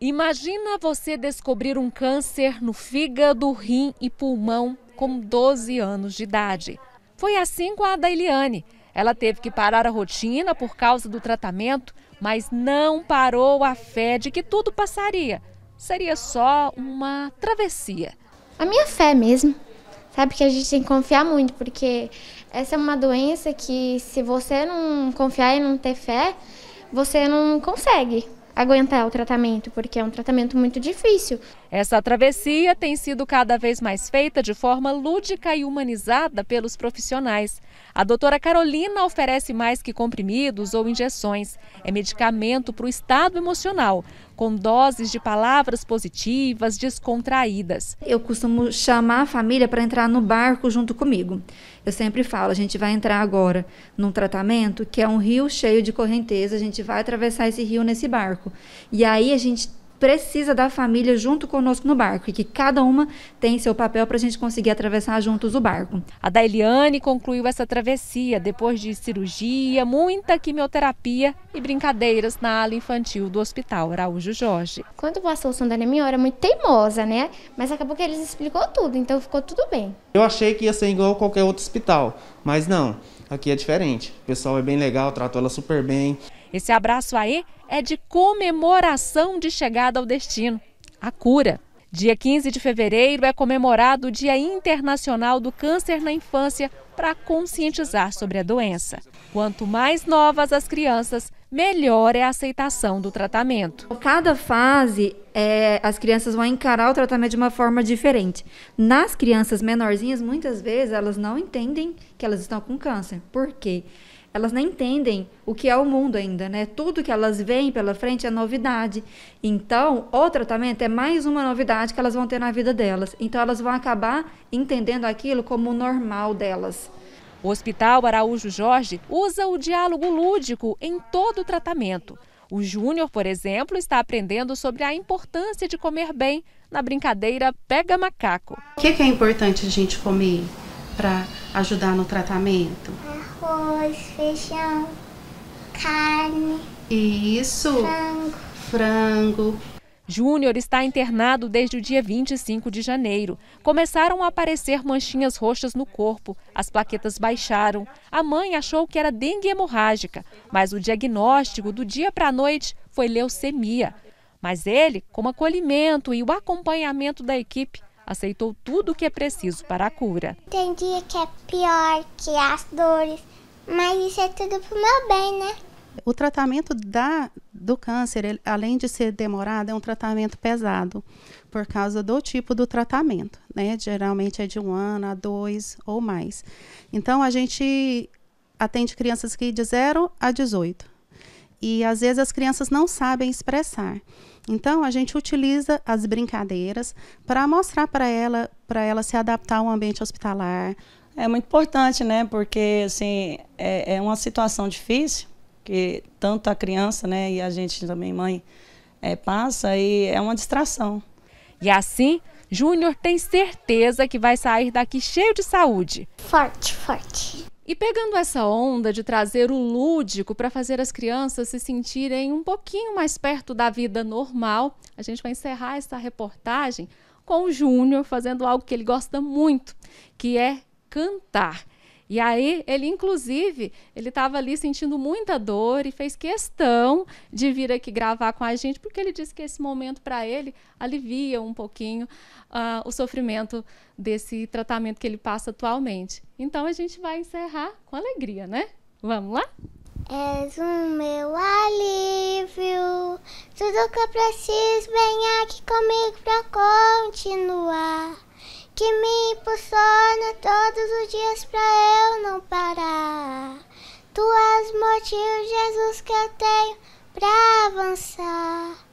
Imagina você descobrir um câncer no fígado, rim e pulmão com 12 anos de idade. Foi assim com a da Ela teve que parar a rotina por causa do tratamento, mas não parou a fé de que tudo passaria. Seria só uma travessia. A minha fé mesmo. Sabe que a gente tem que confiar muito, porque essa é uma doença que se você não confiar e não ter fé, você não consegue aguentar o tratamento, porque é um tratamento muito difícil. Essa travessia tem sido cada vez mais feita de forma lúdica e humanizada pelos profissionais. A doutora Carolina oferece mais que comprimidos ou injeções. É medicamento para o estado emocional, com doses de palavras positivas, descontraídas. Eu costumo chamar a família para entrar no barco junto comigo. Eu sempre falo, a gente vai entrar agora num tratamento que é um rio cheio de correnteza, a gente vai atravessar esse rio nesse barco. E aí a gente precisa da família junto conosco no barco e que cada uma tem seu papel para a gente conseguir atravessar juntos o barco. A Dailiane concluiu essa travessia depois de cirurgia, muita quimioterapia e brincadeiras na ala infantil do Hospital Araújo Jorge. Quando passou o som da anemia, eu era muito teimosa, né? Mas acabou que eles explicou tudo, então ficou tudo bem. Eu achei que ia ser igual a qualquer outro hospital, mas não. Aqui é diferente. O pessoal é bem legal, tratou ela super bem. Esse abraço aí é de comemoração de chegada ao destino, a cura. Dia 15 de fevereiro é comemorado o Dia Internacional do Câncer na Infância para conscientizar sobre a doença. Quanto mais novas as crianças, melhor é a aceitação do tratamento. Cada fase, é, as crianças vão encarar o tratamento de uma forma diferente. Nas crianças menorzinhas, muitas vezes elas não entendem que elas estão com câncer. Por quê? Elas nem entendem o que é o mundo ainda, né? Tudo que elas veem pela frente é novidade. Então, o tratamento é mais uma novidade que elas vão ter na vida delas. Então, elas vão acabar entendendo aquilo como o normal delas. O Hospital Araújo Jorge usa o diálogo lúdico em todo o tratamento. O Júnior, por exemplo, está aprendendo sobre a importância de comer bem na brincadeira Pega Macaco. O que é, é importante a gente comer para ajudar no tratamento? Arroz, feijão, carne. Isso. Frango. Frango, Júnior está internado desde o dia 25 de janeiro. Começaram a aparecer manchinhas roxas no corpo, as plaquetas baixaram. A mãe achou que era dengue hemorrágica, mas o diagnóstico do dia para a noite foi leucemia. Mas ele, com o acolhimento e o acompanhamento da equipe, aceitou tudo o que é preciso para a cura. Tem dia que é pior, que as dores, mas isso é tudo para o meu bem, né? O tratamento da, do câncer, ele, além de ser demorado, é um tratamento pesado, por causa do tipo do tratamento, né? Geralmente é de um ano a dois ou mais. Então, a gente atende crianças que de 0 a 18. E às vezes as crianças não sabem expressar. Então a gente utiliza as brincadeiras para mostrar para ela, para ela se adaptar ao ambiente hospitalar. É muito importante, né? Porque assim é, é uma situação difícil porque tanto a criança né, e a gente também, mãe, é, passa e é uma distração. E assim, Júnior tem certeza que vai sair daqui cheio de saúde. Forte, forte. E pegando essa onda de trazer o lúdico para fazer as crianças se sentirem um pouquinho mais perto da vida normal, a gente vai encerrar essa reportagem com o Júnior fazendo algo que ele gosta muito, que é cantar. E aí ele inclusive, ele estava ali sentindo muita dor e fez questão de vir aqui gravar com a gente, porque ele disse que esse momento para ele alivia um pouquinho uh, o sofrimento desse tratamento que ele passa atualmente. Então a gente vai encerrar com alegria, né? Vamos lá? És o meu alívio, tudo que eu preciso vem aqui comigo pra continuar que me impulsiona todos os dias pra eu não parar. Tu és o motivo, Jesus, que eu tenho pra avançar.